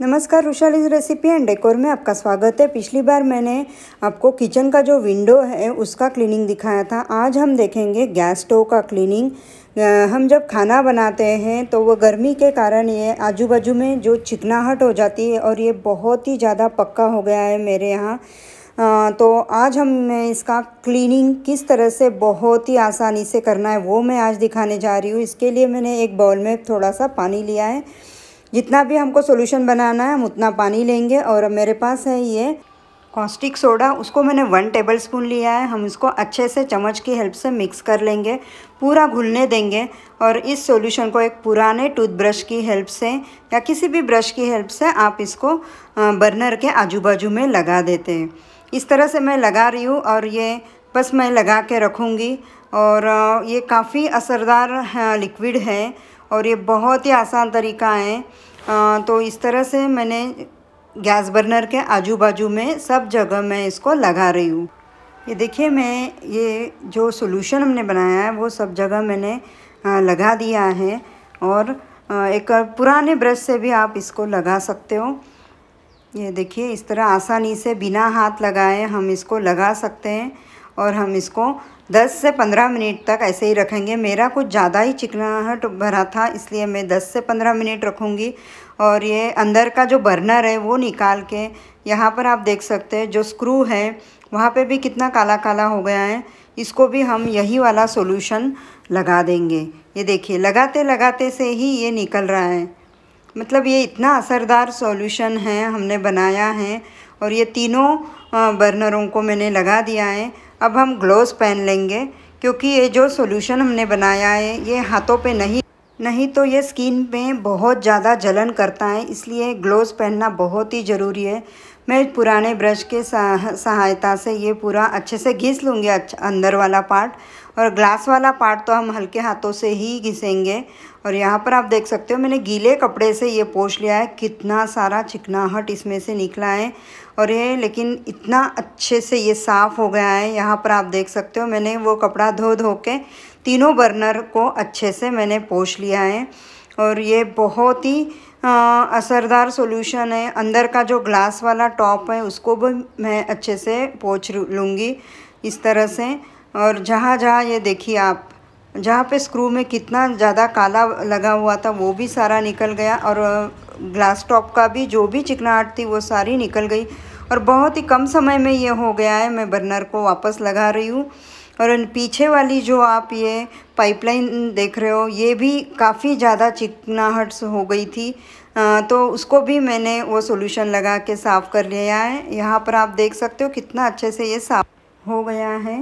नमस्कार रुशालीज recipe and decor में आपका स्वागत है पिछली बार मैंने आपको किचन का जो विंडो है उसका क्लीनिंग दिखाया था आज हम देखेंगे गैस स्टोव का क्लीनिंग हम जब खाना बनाते हैं तो वो गर्मी के कारण ये आजू बाजू में जो चिकनाहट हो जाती है और ये बहुत ही ज़्यादा पक्का हो गया है मेरे यहाँ तो आज हम मैं इसका क्लीनिंग किस तरह से बहुत ही आसानी से करना है वो मैं आज दिखाने जा रही हूँ इसके लिए मैंने एक बाउल में थोड़ा सा पानी लिया है जितना भी हमको सोल्यूशन बनाना है हम उतना पानी लेंगे और मेरे पास है ये कॉस्टिक सोडा उसको मैंने वन टेबल स्पून लिया है हम इसको अच्छे से चम्मच की हेल्प से मिक्स कर लेंगे पूरा घुलने देंगे और इस सॉल्यूशन को एक पुराने टूथब्रश की हेल्प से या किसी भी ब्रश की हेल्प से आप इसको बर्नर के आजू बाजू में लगा देते हैं इस तरह से मैं लगा रही हूँ और ये बस मैं लगा के रखूँगी और ये काफ़ी असरदार लिक्विड है और ये बहुत ही आसान तरीका है तो इस तरह से मैंने गैस बर्नर के आजू बाजू में सब जगह मैं इसको लगा रही हूँ ये देखिए मैं ये जो सोल्यूशन हमने बनाया है वो सब जगह मैंने लगा दिया है और एक पुराने ब्रश से भी आप इसको लगा सकते हो ये देखिए इस तरह आसानी से बिना हाथ लगाए हम इसको लगा सकते हैं और हम इसको 10 से 15 मिनट तक ऐसे ही रखेंगे मेरा कुछ ज़्यादा ही चिकनाहट भरा था इसलिए मैं 10 से 15 मिनट रखूँगी और ये अंदर का जो बर्नर है वो निकाल के यहाँ पर आप देख सकते हैं जो स्क्रू है वहाँ पे भी कितना काला काला हो गया है इसको भी हम यही वाला सॉल्यूशन लगा देंगे ये देखिए लगाते लगाते से ही ये निकल रहा है मतलब ये इतना असरदार सॉल्यूशन है हमने बनाया है और ये तीनों बर्नरों को मैंने लगा दिया है अब हम ग्लोव्स पहन लेंगे क्योंकि ये जो सॉल्यूशन हमने बनाया है ये हाथों पे नहीं नहीं तो ये स्किन में बहुत ज़्यादा जलन करता है इसलिए ग्लोव पहनना बहुत ही ज़रूरी है मैं पुराने ब्रश के सहायता से ये पूरा अच्छे से घिस लूँगी अच्छा अंदर वाला पार्ट और ग्लास वाला पार्ट तो हम हल्के हाथों से ही घिसेंगे और यहाँ पर आप देख सकते हो मैंने गीले कपड़े से ये पोछ लिया है कितना सारा चिकनाहट इसमें से निकला है और ये लेकिन इतना अच्छे से ये साफ़ हो गया है यहाँ पर आप देख सकते हो मैंने वो कपड़ा धो धो के तीनों बर्नर को अच्छे से मैंने पोछ लिया है और ये बहुत ही असरदार सॉल्यूशन है अंदर का जो ग्लास वाला टॉप है उसको भी मैं अच्छे से पोछ लूँगी इस तरह से और जहाँ जहाँ ये देखिए आप जहाँ पे स्क्रू में कितना ज़्यादा काला लगा हुआ था वो भी सारा निकल गया और ग्लास टॉप का भी जो भी चिकनाहट थी वो सारी निकल गई और बहुत ही कम समय में ये हो गया है मैं बर्नर को वापस लगा रही हूँ और पीछे वाली जो आप ये पाइपलाइन देख रहे हो ये भी काफ़ी ज़्यादा चिकनाहट हो गई थी तो उसको भी मैंने वो सोल्यूशन लगा के साफ़ कर लिया है यहाँ पर आप देख सकते हो कितना अच्छे से ये साफ़ हो गया है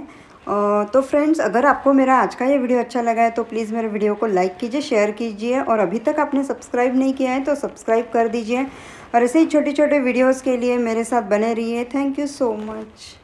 तो फ्रेंड्स अगर आपको मेरा आज का ये वीडियो अच्छा लगा है तो प्लीज़ मेरे वीडियो को लाइक कीजिए शेयर कीजिए और अभी तक आपने सब्सक्राइब नहीं किया है तो सब्सक्राइब कर दीजिए और ऐसे ही छोटे छोटे वीडियोज़ के लिए मेरे साथ बने रहिए थैंक यू सो मच